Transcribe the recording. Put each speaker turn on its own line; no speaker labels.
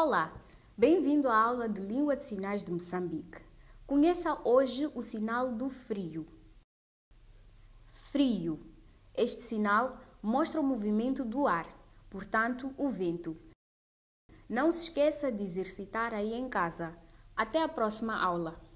Olá, bem-vindo à aula de Língua de Sinais de Moçambique. Conheça hoje o sinal do frio. Frio. Este sinal mostra o movimento do ar, portanto, o vento. Não se esqueça de exercitar aí em casa. Até a próxima aula!